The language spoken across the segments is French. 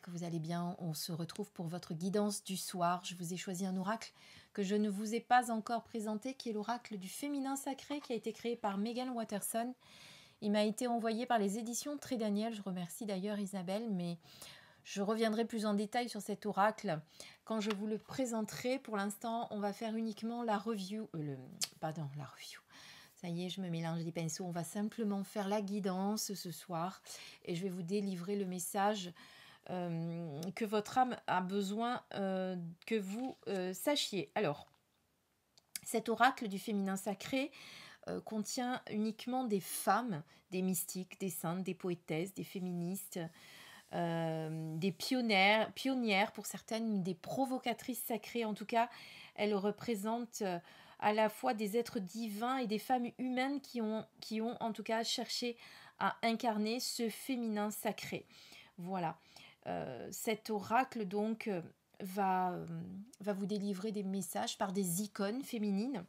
que vous allez bien. On se retrouve pour votre guidance du soir. Je vous ai choisi un oracle que je ne vous ai pas encore présenté, qui est l'oracle du féminin sacré qui a été créé par Megan Watterson. Il m'a été envoyé par les éditions Très Daniel. Je remercie d'ailleurs Isabelle, mais je reviendrai plus en détail sur cet oracle quand je vous le présenterai. Pour l'instant, on va faire uniquement la review. Euh, pardon, la review. Ça y est, je me mélange les pinceaux. On va simplement faire la guidance ce soir et je vais vous délivrer le message euh, que votre âme a besoin euh, que vous euh, sachiez. Alors, cet oracle du féminin sacré contient uniquement des femmes, des mystiques, des saintes, des poétesses, des féministes, des pionnières, pour certaines, des provocatrices sacrées. En tout cas, elles représentent à la fois des êtres divins et des femmes humaines qui ont, qui ont en tout cas cherché à incarner ce féminin sacré. Voilà. Euh, cet oracle donc euh, euh, va, vous délivrer des messages par des icônes féminines.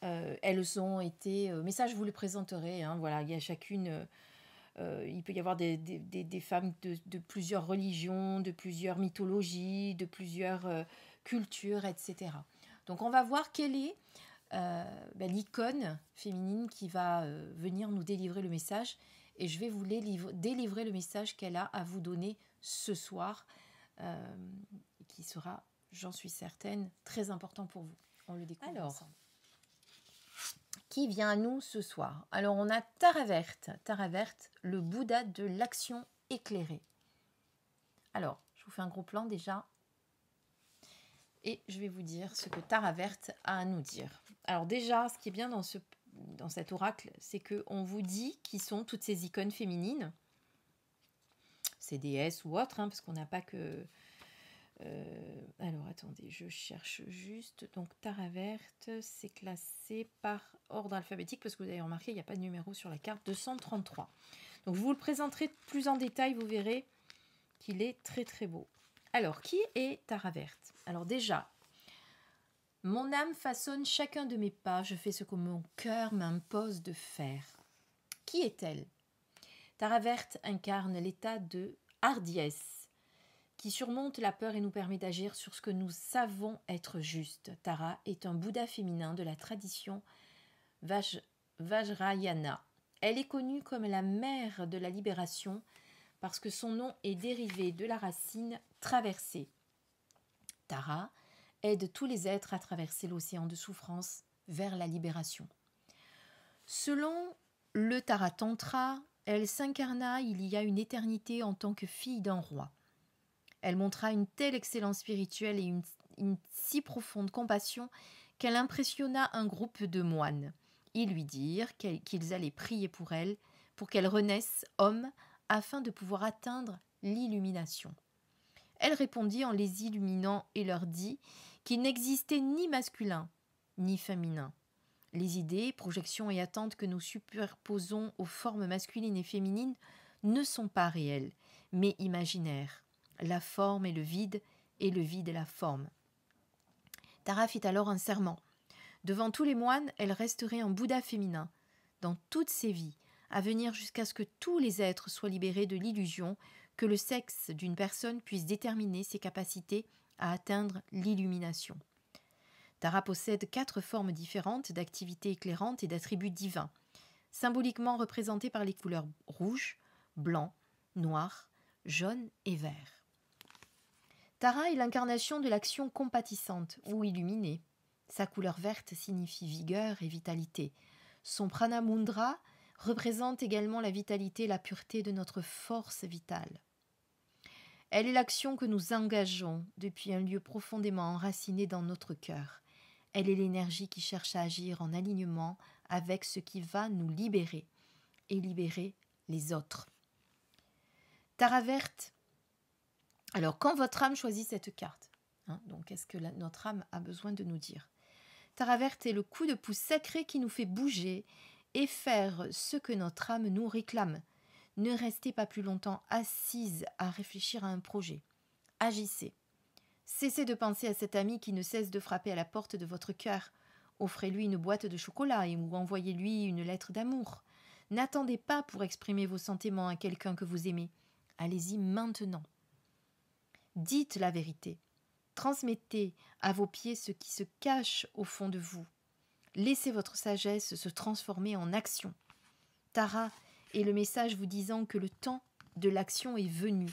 elles ont été, mais ça je vous le présenterai, hein, voilà, il y a chacune il peut y avoir des, femmes de, plusieurs religions, de plusieurs mythologies, de plusieurs cultures, etc. Donc on va voir quelle est ben, l'icône féminine qui va venir nous délivrer le message et je vais vous délivrer le message qu'elle a à vous donner ce soir, euh, qui sera, j'en suis certaine, très important pour vous. On le découvre Alors, Qui vient à nous ce soir Alors, on a Tara Verte, Tara Verte, le Bouddha de l'action éclairée. Alors, je vous fais un gros plan déjà. Et je vais vous dire ce que Tara Verte a à nous dire. Alors déjà, ce qui est bien dans ce dans cet oracle, c'est qu'on vous dit qui sont toutes ces icônes féminines, ces déesses ou autres, hein, parce qu'on n'a pas que... Euh, alors attendez, je cherche juste. Donc Tara Verte, c'est classé par ordre alphabétique parce que vous avez remarqué, il n'y a pas de numéro sur la carte 233. Donc je vous le présenterai plus en détail, vous verrez qu'il est très très beau. Alors qui est Tara Verte Alors déjà, mon âme façonne chacun de mes pas, je fais ce que mon cœur m'impose de faire. Qui est-elle Tara Verte incarne l'état de hardiesse qui surmonte la peur et nous permet d'agir sur ce que nous savons être juste. Tara est un Bouddha féminin de la tradition Vajrayana. Elle est connue comme la mère de la libération parce que son nom est dérivé de la racine traversée. Tara aide tous les êtres à traverser l'océan de souffrance vers la libération. Selon le Taratantra, elle s'incarna il y a une éternité en tant que fille d'un roi. Elle montra une telle excellence spirituelle et une, une si profonde compassion qu'elle impressionna un groupe de moines. Ils lui dirent qu'ils allaient prier pour elle, pour qu'elle renaisse homme, afin de pouvoir atteindre l'illumination. Elle répondit en les illuminant et leur dit qu'il n'existait ni masculin ni féminin. Les idées, projections et attentes que nous superposons aux formes masculines et féminines ne sont pas réelles, mais imaginaires. La forme est le vide et le vide est la forme. Tara fit alors un serment. Devant tous les moines, elle resterait un Bouddha féminin, dans toutes ses vies, à venir jusqu'à ce que tous les êtres soient libérés de l'illusion que le sexe d'une personne puisse déterminer ses capacités à atteindre l'illumination. Tara possède quatre formes différentes d'activités éclairantes et d'attributs divins, symboliquement représentées par les couleurs rouge, blanc, noir, jaune et vert. Tara est l'incarnation de l'action compatissante ou illuminée. Sa couleur verte signifie vigueur et vitalité. Son pranamundra représente également la vitalité et la pureté de notre force vitale. Elle est l'action que nous engageons depuis un lieu profondément enraciné dans notre cœur. Elle est l'énergie qui cherche à agir en alignement avec ce qui va nous libérer et libérer les autres. Tara verte. Alors, quand votre âme choisit cette carte, hein, donc est-ce que notre âme a besoin de nous dire Tara verte est le coup de pouce sacré qui nous fait bouger et faire ce que notre âme nous réclame. Ne restez pas plus longtemps assise à réfléchir à un projet. Agissez. Cessez de penser à cet ami qui ne cesse de frapper à la porte de votre cœur. Offrez-lui une boîte de chocolat ou envoyez-lui une lettre d'amour. N'attendez pas pour exprimer vos sentiments à quelqu'un que vous aimez. Allez-y maintenant. Dites la vérité. Transmettez à vos pieds ce qui se cache au fond de vous. Laissez votre sagesse se transformer en action. Tara et le message vous disant que le temps de l'action est venu.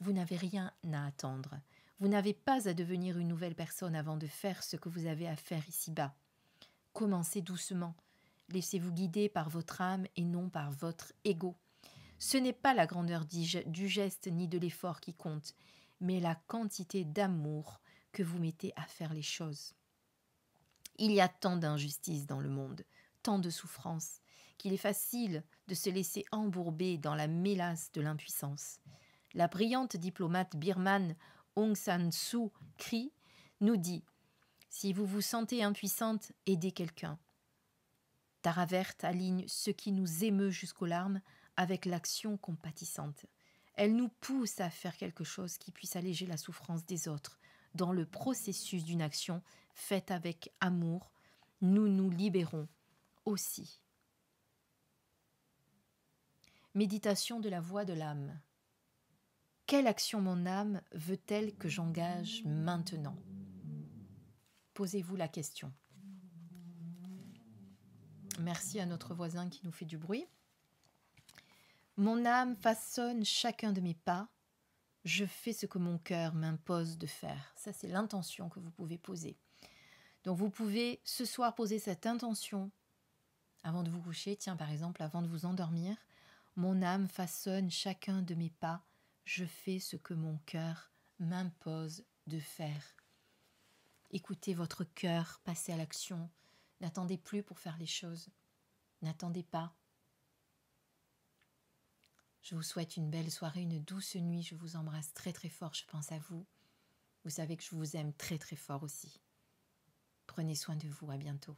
Vous n'avez rien à attendre. Vous n'avez pas à devenir une nouvelle personne avant de faire ce que vous avez à faire ici-bas. Commencez doucement. Laissez-vous guider par votre âme et non par votre ego. Ce n'est pas la grandeur du geste ni de l'effort qui compte, mais la quantité d'amour que vous mettez à faire les choses. Il y a tant d'injustices dans le monde, tant de souffrances qu'il est facile de se laisser embourber dans la mélasse de l'impuissance. La brillante diplomate birmane Aung San Suu Kyi nous dit Si vous vous sentez impuissante, aidez quelqu'un. Taravert aligne ce qui nous émeut jusqu'aux larmes avec l'action compatissante. Elle nous pousse à faire quelque chose qui puisse alléger la souffrance des autres. Dans le processus d'une action faite avec amour, nous nous libérons aussi Méditation de la voix de l'âme. Quelle action mon âme veut-elle que j'engage maintenant Posez-vous la question. Merci à notre voisin qui nous fait du bruit. Mon âme façonne chacun de mes pas. Je fais ce que mon cœur m'impose de faire. Ça, c'est l'intention que vous pouvez poser. Donc, vous pouvez ce soir poser cette intention avant de vous coucher. Tiens, par exemple, avant de vous endormir, mon âme façonne chacun de mes pas, je fais ce que mon cœur m'impose de faire. Écoutez votre cœur, passez à l'action. N'attendez plus pour faire les choses. N'attendez pas. Je vous souhaite une belle soirée, une douce nuit. Je vous embrasse très très fort, je pense à vous. Vous savez que je vous aime très très fort aussi. Prenez soin de vous, à bientôt.